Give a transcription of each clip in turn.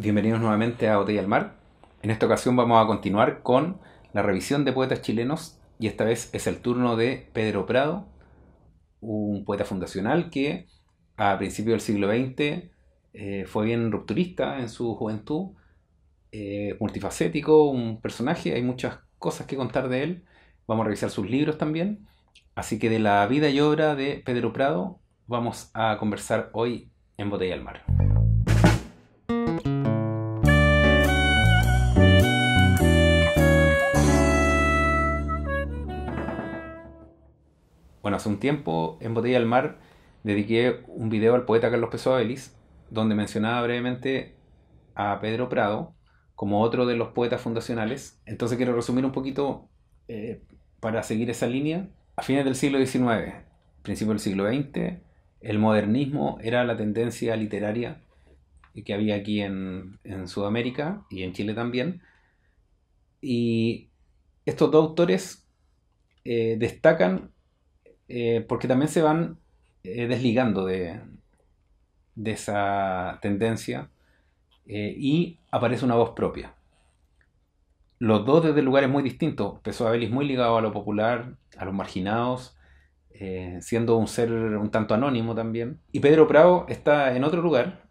Bienvenidos nuevamente a Botella al Mar. En esta ocasión vamos a continuar con la revisión de poetas chilenos y esta vez es el turno de Pedro Prado, un poeta fundacional que a principios del siglo XX eh, fue bien rupturista en su juventud, eh, multifacético, un personaje, hay muchas cosas que contar de él. Vamos a revisar sus libros también. Así que de la vida y obra de Pedro Prado vamos a conversar hoy en Botella al Mar. bueno, hace un tiempo, en Botella del Mar, dediqué un video al poeta Carlos Pessoa Elis, donde mencionaba brevemente a Pedro Prado como otro de los poetas fundacionales. Entonces quiero resumir un poquito eh, para seguir esa línea. A fines del siglo XIX, principio del siglo XX, el modernismo era la tendencia literaria que había aquí en, Sudamérica y en Chile también. Y estos dos autores eh, destacan eh, porque también se van eh, desligando de, esa tendencia eh, y aparece una voz propia. Los dos desde lugares muy distintos. Pessoa Abel es muy ligado a lo popular, a los marginados, siendo un ser un tanto anónimo también. Y Pedro Prado está en otro lugar,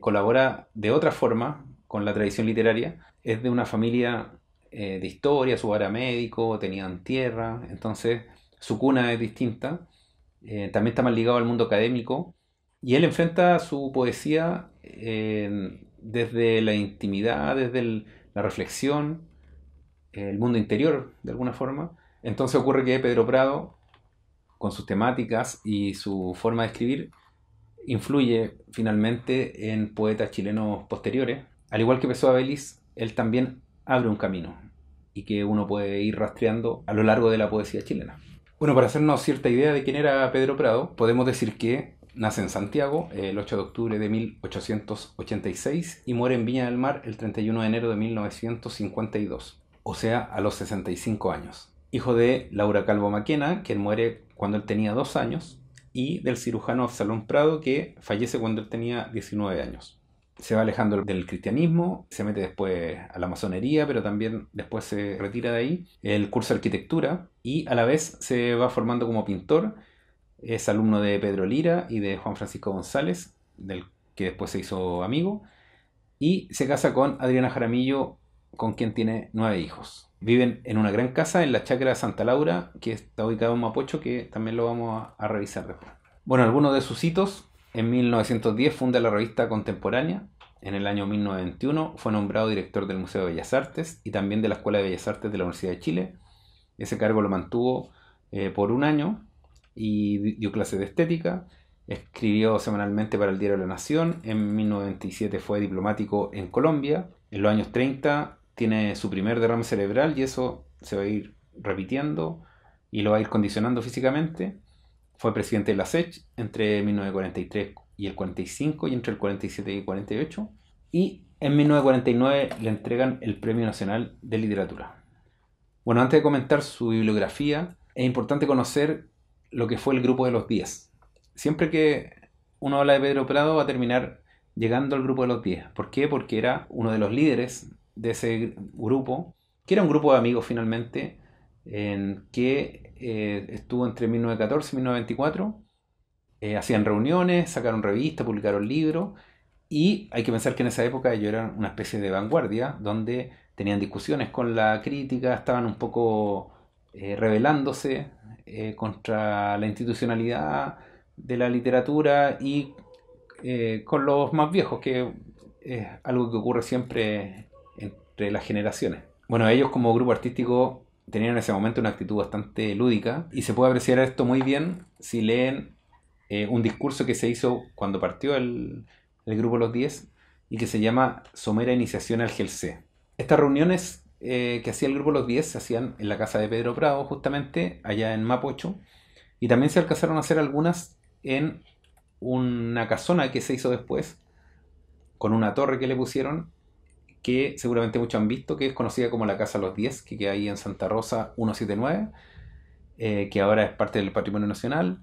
colabora de otra forma con la tradición literaria. Es de una familia de historia, su era médico, tenían tierra, entonces su cuna es distinta, eh, también está más ligado al mundo académico, y él enfrenta su poesía eh, desde la intimidad, desde la reflexión, eh, el mundo interior, de alguna forma. Entonces ocurre que Pedro Prado, con sus temáticas y su forma de escribir, influye finalmente en poetas chilenos posteriores. Al igual que Pessoa Belis él también abre un camino y que uno puede ir rastreando a lo largo de la poesía chilena. Bueno, para hacernos cierta idea de quién era Pedro Prado, podemos decir que nace en Santiago eh, el 8 de octubre de 1886 y muere en Viña del Mar el 31 de enero de 1952, o sea, a los 65 años. Hijo de Laura Calvo Maquena, quien muere cuando él tenía 2 años, y del cirujano Salón Prado, que fallece cuando él tenía 19 años se va alejando del cristianismo, se mete después a la masonería, pero también después se retira de ahí, el curso de arquitectura y a la vez se va formando como pintor, es alumno de Pedro Lira y de Juan Francisco González, del que después se hizo amigo, y se casa con Adriana Jaramillo, con quien tiene nueve hijos. Viven en una gran casa en la chacra de Santa Laura, que está ubicada en Mapocho, que también lo vamos a, revisar después. Bueno, algunos de sus hitos en 1910 funda la revista Contemporánea. En el año 1921 fue nombrado director del Museo de Bellas Artes y también de la Escuela de Bellas Artes de la Universidad de Chile. Ese cargo lo mantuvo eh, por un año y dio clases de estética. Escribió semanalmente para el Diario de la Nación. En 1997 fue diplomático en Colombia. En los años 30 tiene su primer derrame cerebral y eso se va a ir repitiendo y lo va a ir condicionando físicamente. Fue presidente de la SECH entre 1943 y el 45 y entre el 47 y el 48. Y en 1949 le entregan el Premio Nacional de Literatura. Bueno, antes de comentar su bibliografía, es importante conocer lo que fue el Grupo de los Diez. Siempre que uno habla de Pedro Prado va a terminar llegando al Grupo de los Diez. ¿Por qué? Porque era uno de los líderes de ese grupo, que era un grupo de amigos finalmente, en que eh, estuvo entre 1914 y 1924. Eh, hacían reuniones, sacaron revistas, publicaron libros. Y hay que pensar que en esa época ellos eran una especie de vanguardia, donde tenían discusiones con la crítica, estaban un poco eh, rebelándose contra la institucionalidad de la literatura y con los más viejos, que es algo que ocurre siempre entre las generaciones. Bueno, ellos como grupo artístico tenían en ese momento una actitud bastante lúdica y se puede apreciar esto muy bien si leen eh, un discurso que se hizo cuando partió el, grupo Los Diez y que se llama Somera Iniciación al GLC. Estas reuniones eh, que hacía el grupo Los Diez se hacían en la casa de Pedro Prado, justamente, allá en Mapocho, y también se alcanzaron a hacer algunas en una casona que se hizo después, con una torre que le pusieron que seguramente muchos han visto, que es conocida como la Casa de Los 10, que queda ahí en Santa Rosa 179, eh, que ahora es parte del Patrimonio Nacional,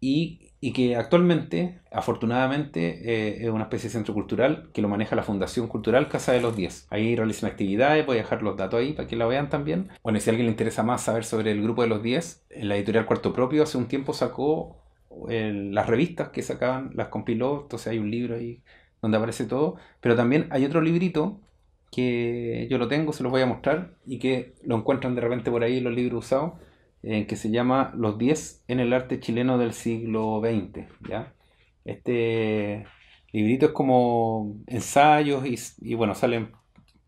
y, que actualmente, afortunadamente, eh, es una especie de centro cultural que lo maneja la Fundación Cultural Casa de los 10. Ahí realizan actividades, voy a dejar los datos ahí para que la vean también. Bueno, y si a alguien le interesa más saber sobre el grupo de los 10, la editorial Cuarto Propio hace un tiempo sacó eh, las revistas que sacaban, las compiló, entonces hay un libro ahí donde aparece todo, pero también hay otro librito que yo lo tengo, se los voy a mostrar, y que lo encuentran de repente por ahí en los libros usados, eh, que se llama Los 10 en el arte chileno del siglo XX. ¿ya? Este librito es como ensayos y, bueno, salen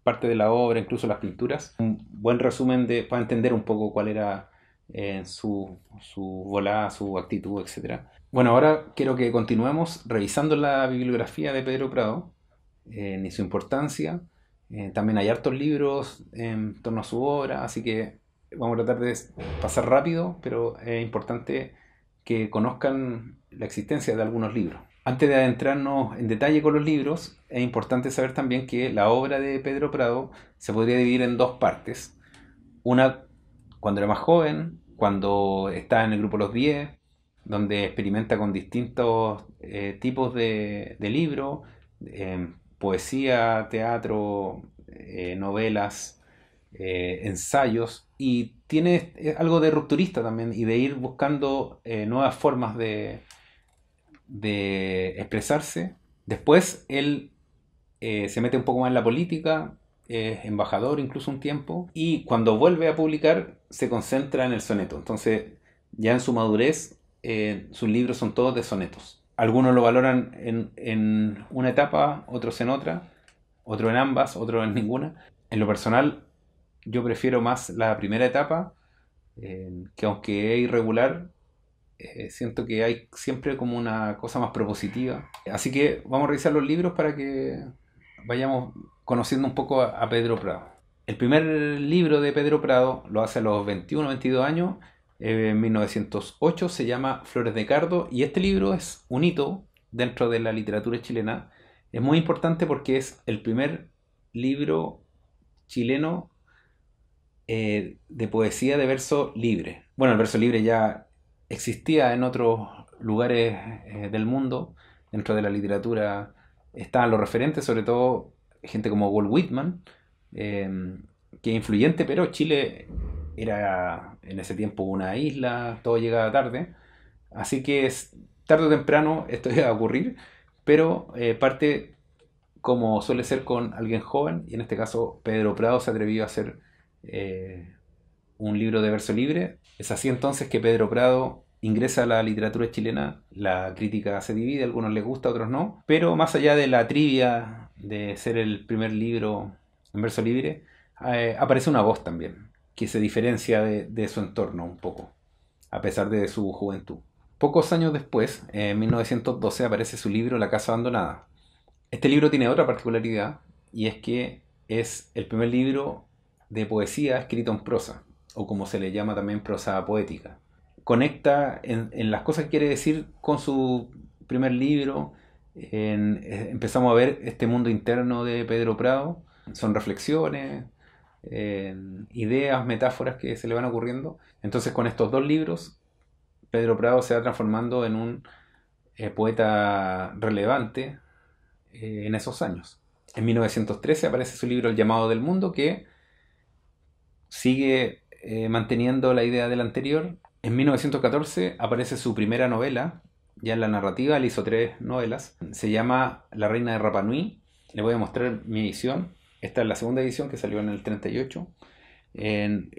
parte de la obra, incluso las pinturas. Un buen resumen de, para entender un poco cuál era eh, su, su volada, su actitud, etc. Bueno, ahora quiero que continuemos revisando la bibliografía de Pedro Prado y eh, su importancia. Eh, también hay hartos libros en torno a su obra, así que vamos a tratar de pasar rápido, pero es importante que conozcan la existencia de algunos libros. Antes de adentrarnos en detalle con los libros, es importante saber también que la obra de Pedro Prado se podría dividir en dos partes. Una cuando era más joven, cuando estaba en el grupo Los Diez, donde experimenta con distintos eh, tipos de, de libros, em, poesía, teatro, eh, novelas, eh, ensayos, y tiene algo de rupturista también y de ir buscando nuevas formas de, de expresarse. Después él se mete un poco más en la política, es embajador incluso un tiempo, y cuando vuelve a publicar se concentra en el soneto. Entonces, ya en su madurez, eh, sus libros son todos de sonetos. Algunos lo valoran en, una etapa, otros en otra, otro en ambas, otro en ninguna. En lo personal, yo prefiero más la primera etapa, eh, que aunque es irregular, eh, siento que hay siempre como una cosa más propositiva. Así que vamos a revisar los libros para que vayamos conociendo un poco a, a Pedro Prado. El primer libro de Pedro Prado lo hace a los 21, 22 años eh, en 1908, se llama Flores de Cardo y este libro es un hito dentro de la literatura chilena. Es muy importante porque es el primer libro chileno eh, de poesía de verso libre. Bueno, el verso libre ya existía en otros lugares eh, del mundo, dentro de la literatura estaban los referentes, sobre todo gente como Walt Whitman, que es influyente, pero Chile era en ese tiempo una isla, todo llegaba tarde. Así que es, tarde o temprano esto iba a ocurrir, pero eh, parte como suele ser con alguien joven, y en este caso Pedro Prado se atrevió a hacer eh, un libro de verso libre. Es así entonces que Pedro Prado ingresa a la literatura chilena, la crítica se divide, algunos les gusta, a otros no, pero más allá de la trivia de ser el primer libro en verso libre, eh, aparece una voz también, que se diferencia de, su entorno un poco, a pesar de su juventud. Pocos años después, en 1912, aparece su libro La Casa Abandonada. Este libro tiene otra particularidad y es que es el primer libro de poesía escrito en prosa, o como se le llama también prosa poética. Conecta en, las cosas que quiere decir con su primer libro. Eh, empezamos a ver este mundo interno de Pedro Prado. Son reflexiones, ideas, metáforas que se le van ocurriendo. Entonces con estos dos libros, Pedro Prado se va transformando en un eh, poeta relevante eh, en esos años. En 1913 aparece su libro El llamado del mundo, que sigue eh, manteniendo la idea del anterior. En 1914 aparece su primera novela, ya en la narrativa, él hizo tres novelas. Se llama La reina de Rapanui. Le voy a mostrar mi edición esta es la segunda edición que salió en el 38.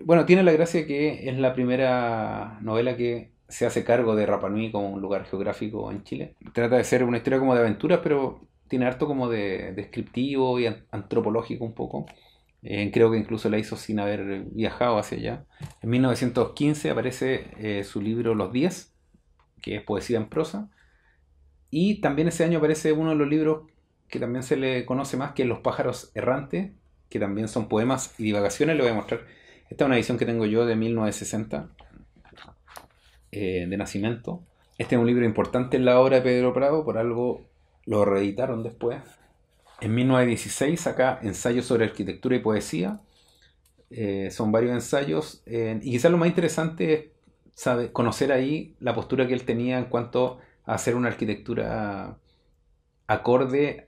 bueno, tiene la gracia que es la primera novela que se hace cargo de Rapa Nui como un lugar geográfico en Chile. Trata de ser una historia como de aventuras, pero tiene harto como de descriptivo y antropológico un poco. Eh, creo que incluso la hizo sin haber viajado hacia allá. En 1915 aparece eh, su libro Los Días, que es poesía en prosa. Y también ese año aparece uno de los libros que también se le conoce más, que Los pájaros errantes, que también son poemas y divagaciones, le voy a mostrar. Esta es una edición que tengo yo de 1960, eh, de nacimiento. Este es un libro importante en la obra de Pedro Prado, por algo lo reeditaron después. En 1916 saca Ensayos sobre Arquitectura y Poesía. Eh, son varios ensayos. y quizás lo más interesante es conocer ahí la postura que él tenía en cuanto a hacer una arquitectura acorde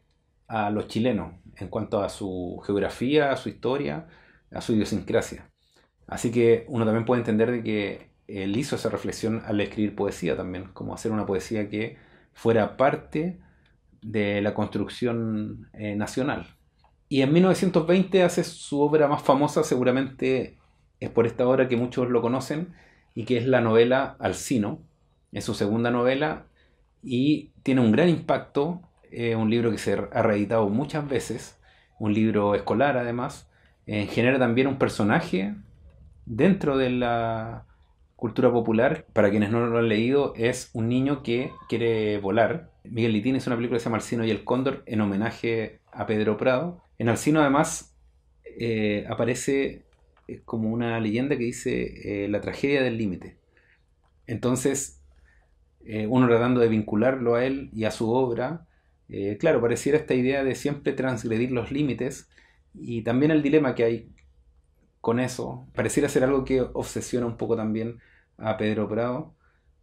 a los chilenos en cuanto a su geografía, a su historia, a su idiosincrasia. Así que uno también puede entender de que él hizo esa reflexión al escribir poesía también, como hacer una poesía que fuera parte de la construcción eh, nacional. Y en 1920 hace su obra más famosa, seguramente es por esta obra que muchos lo conocen, y que es la novela Alcino, es su segunda novela, y tiene un gran impacto un libro que se ha reeditado muchas veces, un libro escolar además, eh, genera también un personaje dentro de la cultura popular, para quienes no lo han leído, es un niño que quiere volar. Miguel Litín es una película que se llama Arcino y el Cóndor en homenaje a Pedro Prado. En Alcino además eh, aparece eh, como una leyenda que dice la tragedia del límite. Entonces, uno tratando de vincularlo a él y a su obra, eh, claro, pareciera esta idea de siempre transgredir los límites y también el dilema que hay con eso. Pareciera ser algo que obsesiona un poco también a Pedro Prado.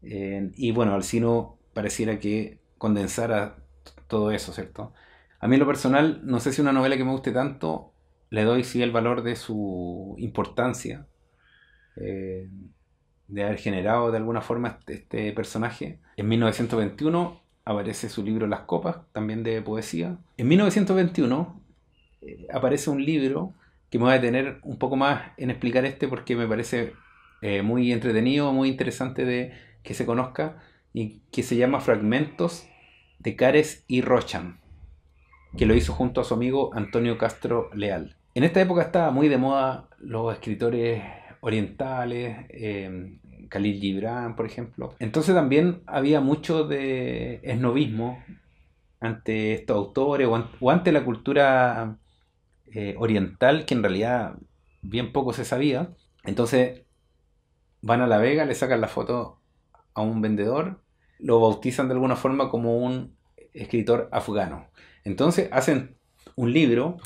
Eh, y bueno, al sino pareciera que condensara todo eso, ¿cierto? A mí en lo personal, no sé si una novela que me guste tanto, le doy sí el valor de su importancia, eh, de haber generado de alguna forma este, este personaje. En 1921 aparece su libro Las Copas, también de poesía. En 1921 eh, aparece un libro que me voy a detener un poco más en explicar este porque me parece eh, muy entretenido, muy interesante de que se conozca y que se llama Fragmentos de Cares y Rochan, que lo hizo junto a su amigo Antonio Castro Leal. En esta época estaba muy de moda los escritores orientales, eh, Khalil Gibran, por ejemplo. Entonces también había mucho de esnovismo ante estos autores o, ante la cultura eh, oriental que en realidad bien poco se sabía. Entonces van a La Vega, le sacan la foto a un vendedor, lo bautizan de alguna forma como un escritor afgano. Entonces hacen un libro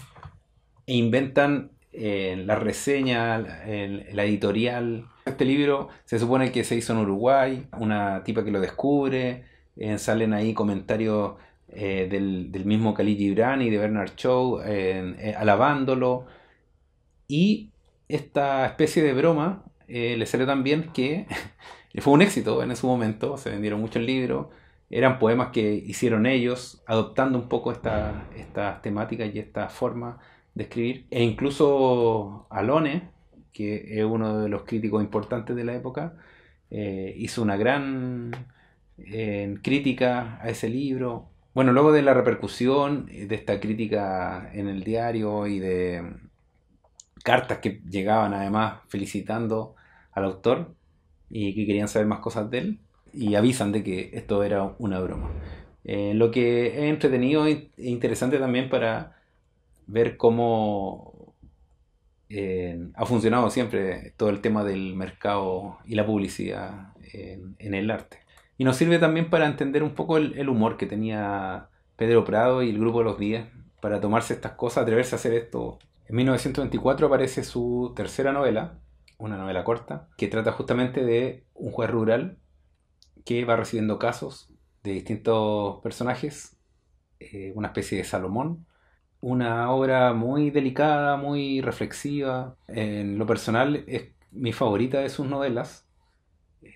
e inventan eh, la reseña, la editorial, este libro se supone que se hizo en Uruguay, una tipa que lo descubre, eh, salen ahí comentarios eh, del, mismo Khalid Ibrani y de Bernard Shaw eh, alabándolo. Y esta especie de broma le sale también que fue un éxito en su momento, se vendieron mucho el libro, Eran poemas que hicieron ellos, adoptando un poco estas esta temáticas y esta forma de escribir. E incluso Alone, que es uno de los críticos importantes de la época, eh, hizo una gran eh, crítica a ese libro. Bueno, luego de la repercusión de esta crítica en el diario y de mm, cartas que llegaban además felicitando al autor y que querían saber más cosas de él y avisan de que esto era una broma. Eh, lo que he entretenido e interesante también para ver cómo ha funcionado siempre todo el tema del mercado y la publicidad en, el arte. Y nos sirve también para entender un poco el, humor que tenía Pedro Prado y el Grupo de los Días para tomarse estas cosas, atreverse a hacer esto. En 1924 aparece su tercera novela, una novela corta, que trata justamente de un juez rural que va recibiendo casos de distintos personajes, eh, una especie de Salomón, una obra muy delicada, muy reflexiva. En lo personal es mi favorita de sus novelas, eh,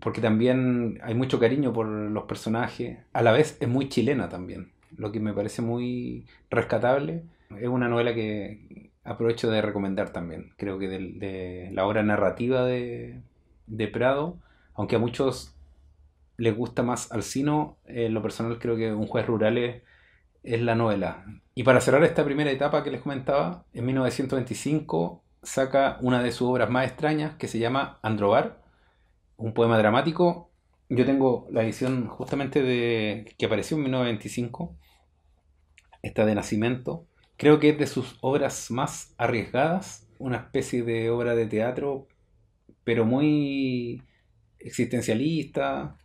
porque también hay mucho cariño por los personajes. A la vez es muy chilena también, lo que me parece muy rescatable. Es una novela que aprovecho de recomendar también. Creo que de, la obra narrativa de, de, Prado, aunque a muchos les gusta más Alcino, en lo personal creo que Un juez rural es la novela y para cerrar esta primera etapa que les comentaba, en 1925 saca una de sus obras más extrañas que se llama Androbar, un poema dramático. Yo tengo la edición justamente de que apareció en 1925, esta de Nacimiento. Creo que es de sus obras más arriesgadas, una especie de obra de teatro, pero muy existencialista,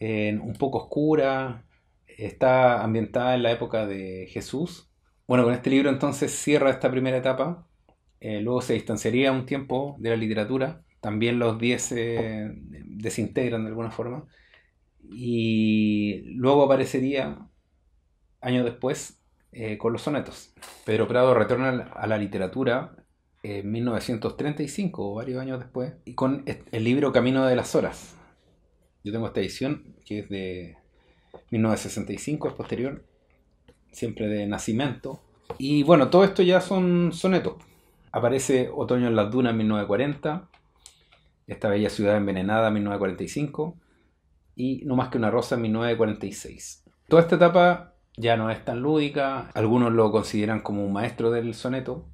eh, un poco oscura. Está ambientada en la época de Jesús, bueno, con este libro entonces cierra esta primera etapa. Eh, luego se distanciaría un tiempo de la literatura. También los 10 se eh, desintegran de alguna forma. Y luego aparecería, años después, eh, con los sonetos. Pedro Prado retorna a la literatura en 1935, o varios años después, y con el libro Camino de las Horas. Yo tengo esta edición que es de 1965, es posterior, siempre de nacimiento. Y bueno, todo esto ya son sonetos. Aparece Otoño en las Dunas en 1940, Esta Bella Ciudad Envenenada en 1945 y No más que una Rosa en 1946. Toda esta etapa ya no es tan lúdica, algunos lo consideran como un maestro del soneto.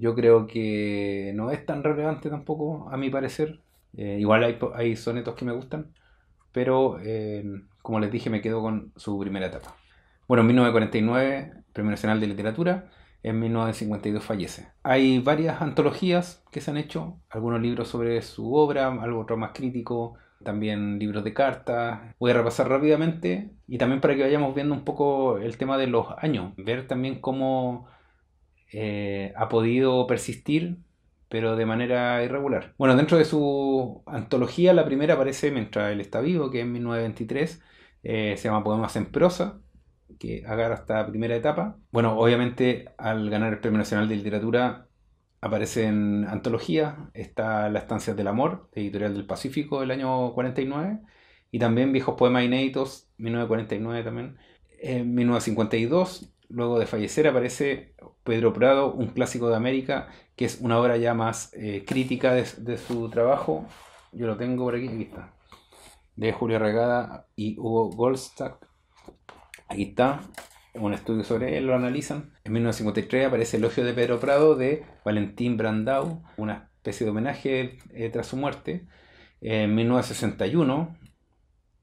yo creo que no es tan relevante tampoco, a mi parecer. Eh, igual hay, sonetos que me gustan, pero eh, como les dije, me quedo con su primera etapa. Bueno, en 1949, Premio Nacional de Literatura, en 1952 fallece. Hay varias antologías que se han hecho, algunos libros sobre su obra, algo otro más crítico, también libros de cartas. Voy a repasar rápidamente y también para que vayamos viendo un poco el tema de los años, ver también cómo eh, ha podido persistir pero de manera irregular. Bueno, dentro de su antología, la primera aparece mientras él está vivo, que es en 1923, eh, se llama Poemas en prosa, que agarra esta primera etapa. Bueno, obviamente al ganar el Premio Nacional de Literatura aparecen antologías, está La Estancia del Amor, Editorial del Pacífico del año 49, y también Viejos Poemas Inéditos, 1949 también. Eh, en 1952, luego de fallecer, aparece Pedro Prado, un clásico de América, que es una obra ya más eh, crítica de, su trabajo. Yo lo tengo por aquí, aquí está de Julio Regada y Hugo Goldstack. Aquí está un estudio sobre él, lo analizan. En 1953 aparece el Elogio de Pedro Prado de Valentín Brandau, una especie de homenaje eh, tras su muerte. En 1961,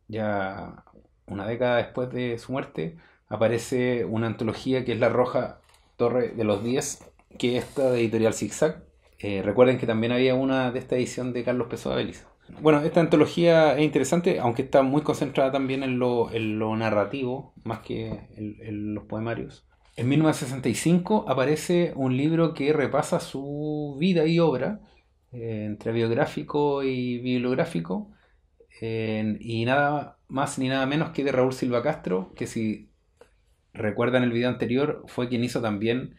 ya una década después de su muerte, aparece una antología que es La Roja Torre de los Diez, que es esta de editorial Zigzag. Eh, recuerden que también había una de esta edición de Carlos Pessoa Belisa. Bueno, esta antología es interesante, aunque está muy concentrada también en lo, narrativo, más que en, los poemarios. En 1965 aparece un libro que repasa su vida y obra, eh, entre biográfico y bibliográfico, y nada más ni nada menos que de Raúl Silva Castro, que si recuerdan el video anterior, fue quien hizo también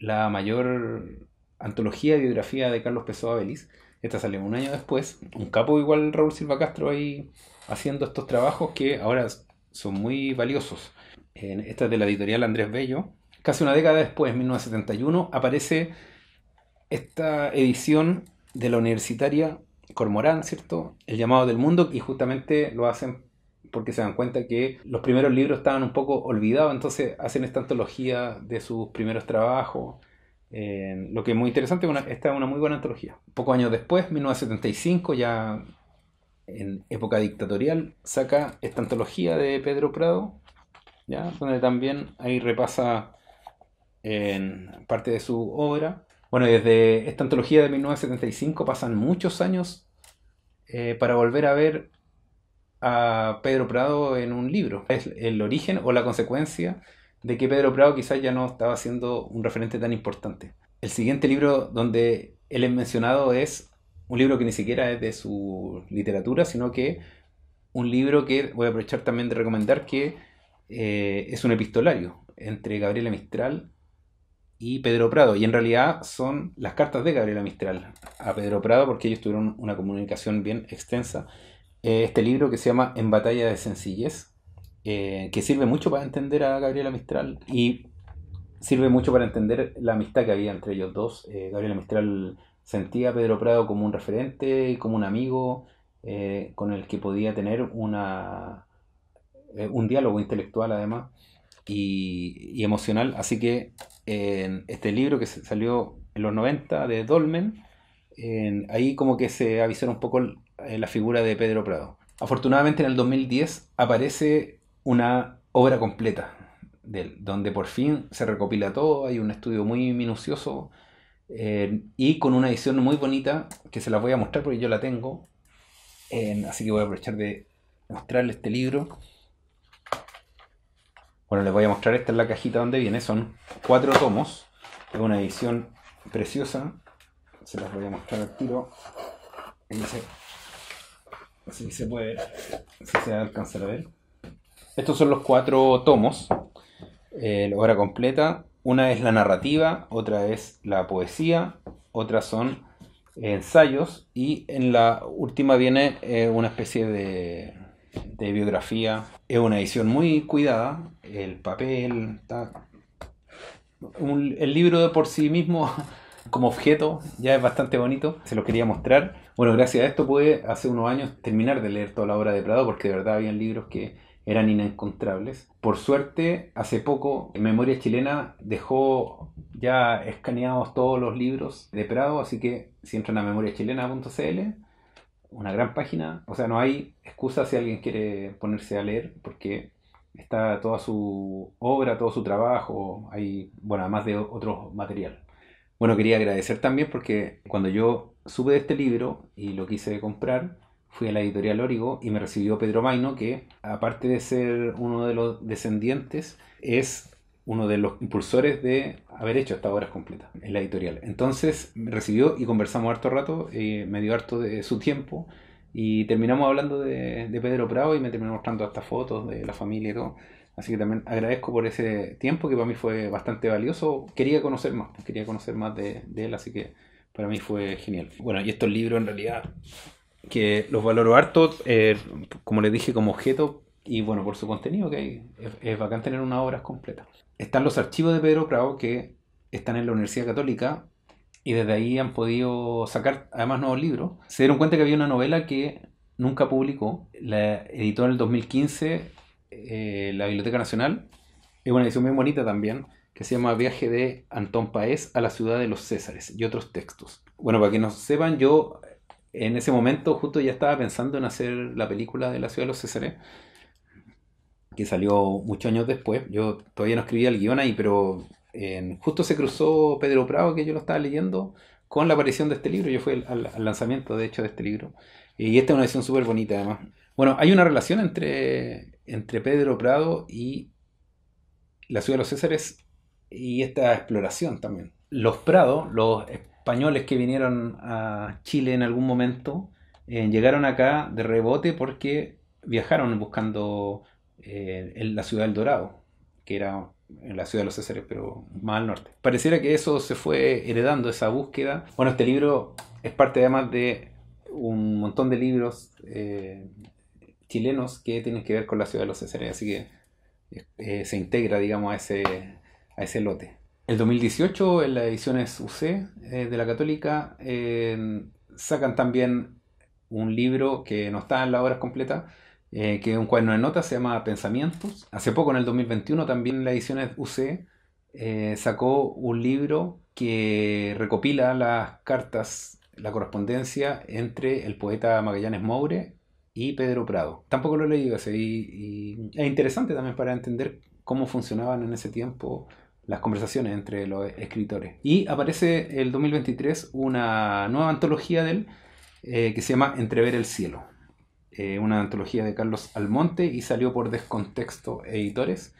la mayor antología y biografía de Carlos Pessoa Vélez esta salió un año después. Un capo igual Raúl Silva Castro ahí haciendo estos trabajos que ahora son muy valiosos. Esta es de la editorial Andrés Bello. Casi una década después, en 1971, aparece esta edición de la universitaria Cormorán, ¿cierto? El llamado del mundo, y justamente lo hacen porque se dan cuenta que los primeros libros estaban un poco olvidados, entonces hacen esta antología de sus primeros trabajos. Eh, lo que es muy interesante, esta es una muy buena antología. Pocos años después, 1975, ya en época dictatorial, saca esta antología de Pedro Prado, ¿ya? donde también ahí repasa en parte de su obra. Bueno, desde esta antología de 1975 pasan muchos años eh, para volver a ver a Pedro Prado en un libro. Es el origen o la consecuencia de que Pedro Prado quizás ya no estaba siendo un referente tan importante. El siguiente libro donde él es mencionado es un libro que ni siquiera es de su literatura, sino que un libro que voy a aprovechar también de recomendar que eh, es un epistolario entre Gabriela Mistral y Pedro Prado. Y en realidad son las cartas de Gabriela Mistral a Pedro Prado porque ellos tuvieron una comunicación bien extensa. Eh, este libro que se llama En batalla de sencillez eh, que sirve mucho para entender a Gabriela Mistral y sirve mucho para entender la amistad que había entre ellos dos. Eh, Gabriela Mistral sentía a Pedro Prado como un referente y como un amigo eh, con el que podía tener una, un diálogo intelectual además y, emocional. Así que en este libro que salió en los 90 de Dolmen, ahí como que se avisó un poco la figura de Pedro Prado. Afortunadamente en el 2010 aparece una obra completa, del donde por fin se recopila todo, hay un estudio muy minucioso eh, y con una edición muy bonita que se las voy a mostrar porque yo la tengo, así que voy a aprovechar de mostrarle este libro. Bueno, les voy a mostrar, esta es la cajita donde viene, son cuatro tomos, es una edición preciosa, se las voy a mostrar al tiro, así se puede se alcanza a ver. Estos son los cuatro tomos. Eh, la obra completa. Una es la narrativa, otra es la poesía, otras son eh, ensayos y en la última viene eh, una especie de, biografía. Es una edición muy cuidada, el papel, el libro por sí mismo como objeto ya es bastante bonito, se lo quería mostrar. Bueno, gracias a esto pude hace unos años terminar de leer toda la obra de Prado porque de verdad había libros que eran inencontrables. Por suerte, hace poco Memoria Chilena dejó ya escaneados todos los libros de Prado, así que si entran a memoriachilena.cl, una gran página, o sea, no hay excusa si alguien quiere ponerse a leer, porque está toda su obra, todo su trabajo, hay, bueno, además de otro material. Bueno, quería agradecer también porque cuando yo sube de este libro y lo quise comprar, fui a la editorial Origo y me recibió Pedro Maino, que aparte de ser uno de los descendientes, es uno de los impulsores de haber hecho estas obras completas en la editorial. Entonces me recibió y conversamos harto rato, eh, me dio harto de su tiempo y terminamos hablando de, de Pedro Prado y me terminó mostrando hasta fotos de la familia y todo. Así que también agradezco por ese tiempo que para mí fue bastante valioso. Quería conocer más, quería conocer más de, de él, así que para mí fue genial. Bueno, y estos libros en realidad que los valoro hartos eh, como les dije, como objeto y bueno, por su contenido, que es, bacán tener unas obra completas. Están los archivos de Pedro Prado que están en la Universidad Católica y desde ahí han podido sacar además nuevos libros. Se dieron cuenta que había una novela que nunca publicó, la editó en el 2015 eh, la Biblioteca Nacional, Y una edición muy bonita también, que se llama Viaje de Antón Paez a la ciudad de los Césares y otros textos. Bueno, para que no sepan, yo en ese momento justo ya estaba pensando en hacer la película de la ciudad de los Césares que salió muchos años después. Yo todavía no escribía el guión ahí, pero en, justo se cruzó Pedro Prado, que yo lo estaba leyendo, con la aparición de este libro. Yo fui al, lanzamiento, de hecho, de este libro. Y esta es una edición súper bonita, además. Bueno, hay una relación entre, entre Pedro Prado y la ciudad de los Césares y esta exploración también. Los Prado, los españoles que vinieron a Chile en algún momento eh, llegaron acá de rebote porque viajaron buscando eh, la ciudad del Dorado, que era en la ciudad de los Césares, pero más al norte. Pareciera que eso se fue heredando, esa búsqueda. Bueno, este libro es parte además de un montón de libros eh, chilenos que tienen que ver con la ciudad de los Césares, así que se integra, digamos, a ese, a ese lote. El 2018, en las ediciones UC eh, de la Católica, eh, sacan también un libro que no está en las obras completa, eh, que es un cuaderno de notas, se llama Pensamientos. Hace poco, en el 2021, también las ediciones UC sacó un libro que recopila las cartas, la correspondencia entre el poeta Magallanes Moure y Pedro Prado. Tampoco lo he leído, es interesante también para entender cómo funcionaban en ese tiempo las conversaciones entre los escritores. Y aparece el 2023 una nueva antología de él eh, que se llama Entrever el cielo. Eh, una antología de Carlos Almonte y salió por Descontexto Editores.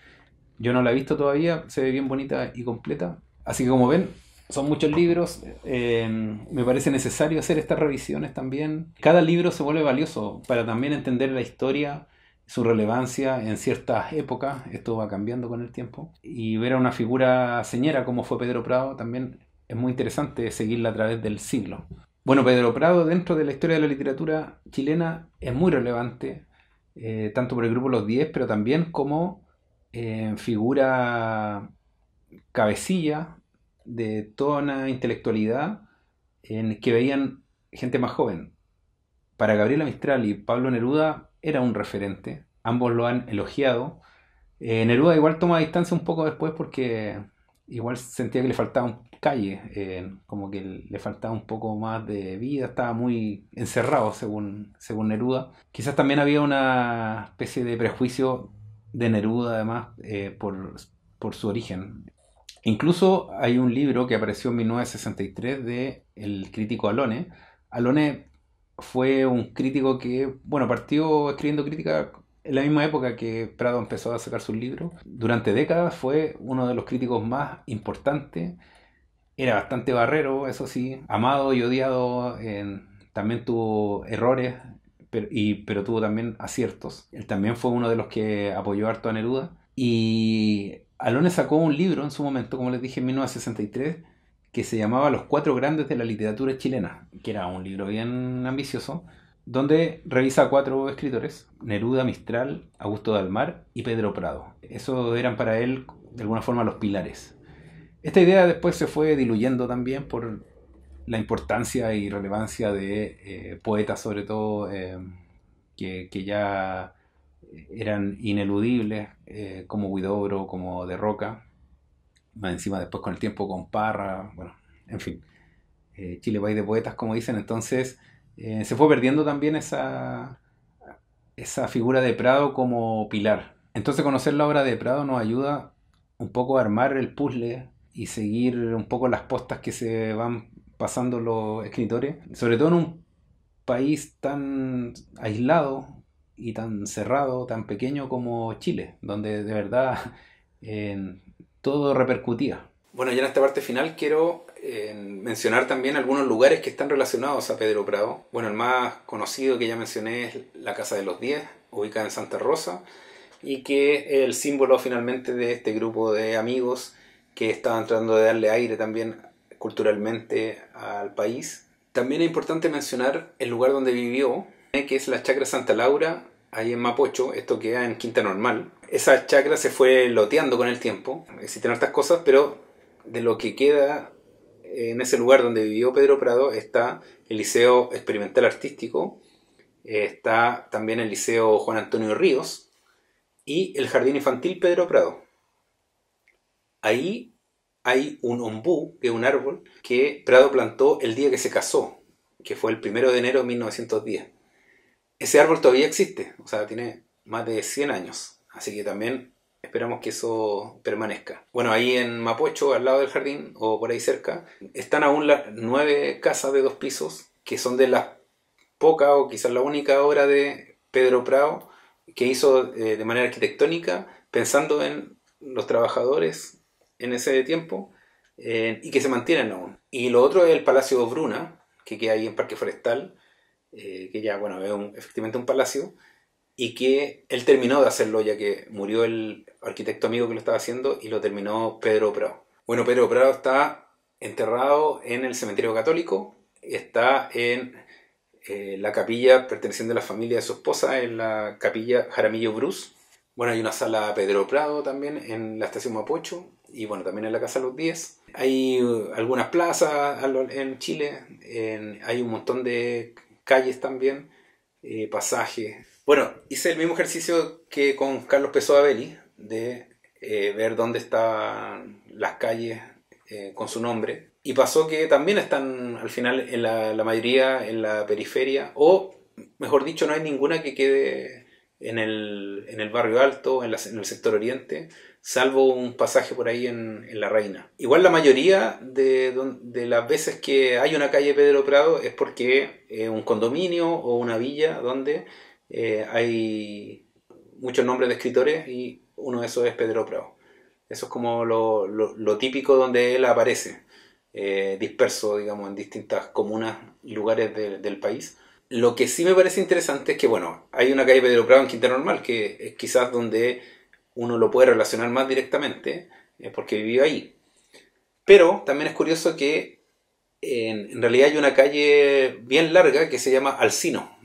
Yo no la he visto todavía, se ve bien bonita y completa. Así que como ven, son muchos libros. Eh, me parece necesario hacer estas revisiones también. Cada libro se vuelve valioso para también entender la historia su relevancia en ciertas épocas, esto va cambiando con el tiempo, y ver a una figura señera como fue Pedro Prado también es muy interesante seguirla a través del siglo. Bueno, Pedro Prado dentro de la historia de la literatura chilena es muy relevante, eh, tanto por el grupo Los 10, pero también como eh, figura cabecilla de toda una intelectualidad en que veían gente más joven. Para Gabriela Mistral y Pablo Neruda, era un referente, ambos lo han elogiado. Eh, Neruda igual toma distancia un poco después porque igual sentía que le faltaba un calle, eh, como que le faltaba un poco más de vida, estaba muy encerrado según, según Neruda. Quizás también había una especie de prejuicio de Neruda además eh, por, por, su origen. Incluso hay un libro que apareció en 1963 de el crítico Alone. Alone fue un crítico que, bueno, partió escribiendo crítica en la misma época que Prado empezó a sacar sus libros. Durante décadas fue uno de los críticos más importantes. Era bastante barrero, eso sí, amado y odiado. también tuvo errores, pero, pero tuvo también aciertos. Él también fue uno de los que apoyó harto a Neruda. Y Alone sacó un libro en su momento, como les dije, en 1963 que se llamaba Los cuatro grandes de la literatura chilena, que era un libro bien ambicioso, donde revisa a cuatro escritores, Neruda, Mistral, Augusto Dalmar y Pedro Prado. eso eran para él, de alguna forma, los pilares. Esta idea después se fue diluyendo también por la importancia y relevancia de eh, poetas, sobre todo, eh, que, ya eran ineludibles, eh, como Guidobro, como De Roca, encima después con el tiempo con Parra, bueno, en fin. Eh, Chile país de poetas, como dicen, entonces eh, se fue perdiendo también esa, esa figura de Prado como pilar. Entonces conocer la obra de Prado nos ayuda un poco a armar el puzzle y seguir un poco las postas que se van pasando los escritores, sobre todo en un país tan aislado y tan cerrado, tan pequeño como Chile, donde de verdad todo repercutía. Bueno, ya en esta parte final quiero eh, mencionar también algunos lugares que están relacionados a Pedro Prado. Bueno, el más conocido que ya mencioné es la Casa de los Diez, ubicada en Santa Rosa, y que es el símbolo finalmente de este grupo de amigos que estaban tratando de darle aire también culturalmente al país. También es importante mencionar el lugar donde vivió, eh, que es la Chacra Santa Laura, ahí en Mapocho, esto queda en Quinta Normal. Esa chacra se fue loteando con el tiempo, existen otras cosas, pero de lo que queda eh, en ese lugar donde vivió Pedro Prado está el Liceo Experimental Artístico, eh, está también el Liceo Juan Antonio Ríos y el Jardín Infantil Pedro Prado. Ahí hay un ombú, que es un árbol, que Prado plantó el día que se casó, que fue el primero de enero de 1910. Ese árbol todavía existe, o sea, tiene más de 100 años, así que también esperamos que eso permanezca. Bueno, ahí en Mapocho, al lado del jardín o por ahí cerca, están aún las nueve casas de dos pisos, que son de las pocas o quizás la única obra de Pedro Prado que hizo eh, de manera arquitectónica, pensando en los trabajadores en ese tiempo eh, y que se mantienen aún. Y lo otro es el Palacio Bruna, que queda ahí en Parque Forestal, eh, que ya, bueno, es efectivamente un palacio, y que él terminó de hacerlo ya que murió el arquitecto amigo que lo estaba haciendo y lo terminó Pedro Prado. Bueno, Pedro Prado está enterrado en el cementerio católico, está en eh, la capilla perteneciente a la familia de su esposa, en la capilla Jaramillo Bruce. Bueno, hay una sala Pedro Prado también en la estación Mapocho y bueno, también en la Casa los Diez Hay eh, algunas plazas en Chile, hay un montón de calles también, eh, pasajes. Bueno, hice el mismo ejercicio que con Carlos Pessoa Belli, de eh, ver dónde están las calles eh, con su nombre. Y pasó que también están al final en la, mayoría en la periferia, o mejor dicho, no hay ninguna que quede en el, en el barrio alto, en el sector oriente salvo un pasaje por ahí en, La Reina. Igual la mayoría de, las veces que hay una calle Pedro Prado es porque es un condominio o una villa donde eh, hay muchos nombres de escritores y uno de esos es Pedro Prado. Eso es como lo, típico donde él aparece, eh, disperso, digamos, en distintas comunas y lugares del país. Lo que sí me parece interesante es que, bueno, hay una calle Pedro Prado en Quinta Normal, que es quizás donde uno lo puede relacionar más directamente, eh, porque vivió ahí. Pero también es curioso que en, realidad hay una calle bien larga que se llama Alcino,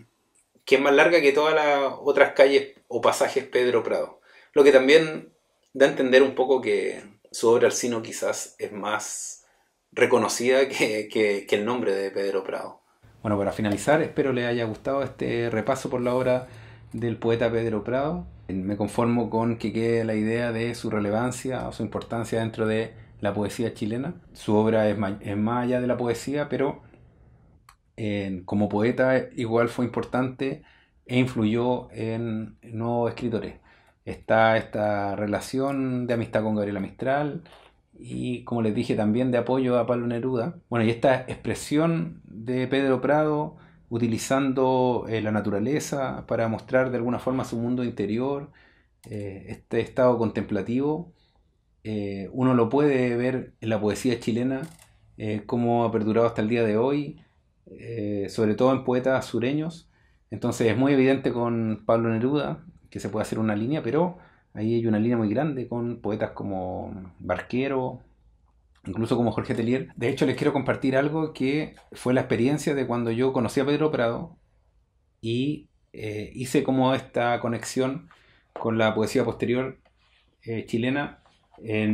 que es más larga que todas las otras calles o pasajes Pedro Prado. Lo que también da a entender un poco que su obra Alcino quizás es más reconocida que, que el nombre de Pedro Prado. Bueno, para finalizar, espero le haya gustado este repaso por la obra del poeta Pedro Prado me conformo con que quede la idea de su relevancia o su importancia dentro de la poesía chilena. Su obra es, más allá de la poesía, pero como poeta igual fue importante e influyó en nuevos escritores. Está esta relación de amistad con Gabriela Mistral y, como les dije, también de apoyo a Pablo Neruda. Bueno, y esta expresión de Pedro Prado utilizando eh, la naturaleza para mostrar de alguna forma su mundo interior, eh, este estado contemplativo. Eh, uno lo puede ver en la poesía chilena, como ha perdurado hasta el día de hoy, sobre todo en poetas sureños. Entonces es muy evidente con Pablo Neruda que se puede hacer una línea, pero ahí hay una línea muy grande con poetas como Barquero, incluso como Jorge Telier. De hecho, les quiero compartir algo que fue la experiencia de cuando yo conocí a Pedro Prado y eh, hice como esta conexión con la poesía posterior eh, chilena.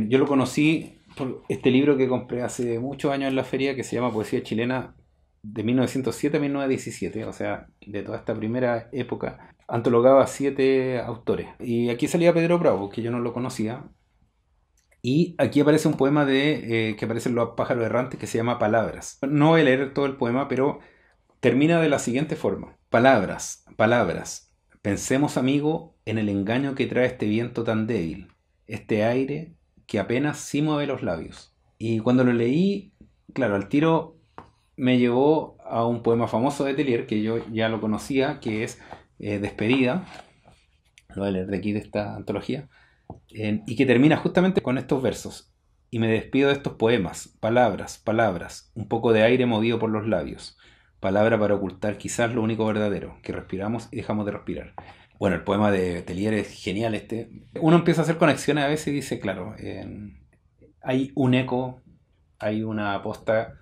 yo lo conocí por este libro que compré hace muchos años en la feria que se llama Poesía Chilena de 1907 a 1917, o sea, de toda esta primera época. Antologaba siete autores. Y aquí salía Pedro Prado, que yo no lo conocía, y aquí aparece un poema de eh, que los pájaros errantes que se llama Palabras. No voy a leer todo el poema, pero termina de la siguiente forma. Palabras, palabras. Pensemos, amigo, en el engaño que trae este viento tan débil, este aire que apenas sí mueve los labios. Y cuando lo leí, claro, al tiro me llevó a un poema famoso de Telier, que yo ya lo conocía, que es eh, Despedida. Lo voy a leer de aquí, de esta antología y que termina justamente con estos versos. Y me despido de estos poemas, palabras, palabras, un poco de aire movido por los labios, palabra para ocultar quizás lo único verdadero, que respiramos y dejamos de respirar. Bueno, el poema de Telier es genial este. Uno empieza a hacer conexiones a veces y dice, claro, hay un eco, hay una aposta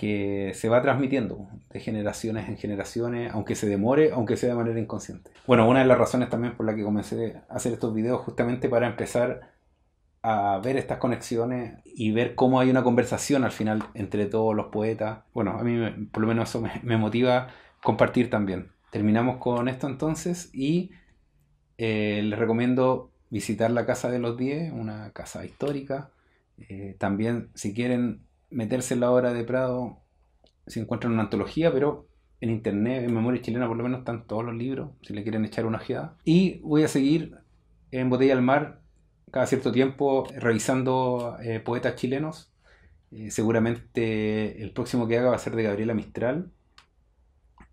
que se va transmitiendo de generaciones en generaciones, aunque se demore, aunque sea de manera inconsciente. Bueno, una de las razones también por la que comencé a hacer estos videos justamente para empezar a ver estas conexiones y ver cómo hay una conversación al final entre todos los poetas. Bueno, a mí por lo menos eso me, motiva compartir también. Terminamos con esto entonces y eh, les recomiendo visitar la Casa de los Diez, una casa histórica. Eh, también si quieren meterse en la obra de Prado se encuentra en una antología, pero en internet, en Memoria Chilena por lo menos están todos los libros, si le quieren echar una ojeada. Y voy a seguir en Botella al Mar cada cierto tiempo revisando eh, poetas chilenos. Eh, seguramente el próximo que haga va a ser de Gabriela Mistral,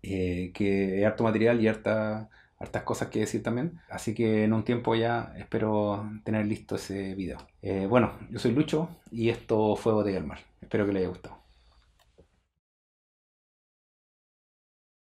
eh, que es harto material y harta hartas cosas que decir también. Así que en un tiempo ya espero tener listo ese video. Eh, bueno, yo soy Lucho y esto fue Botella del Mar. Espero que les haya gustado.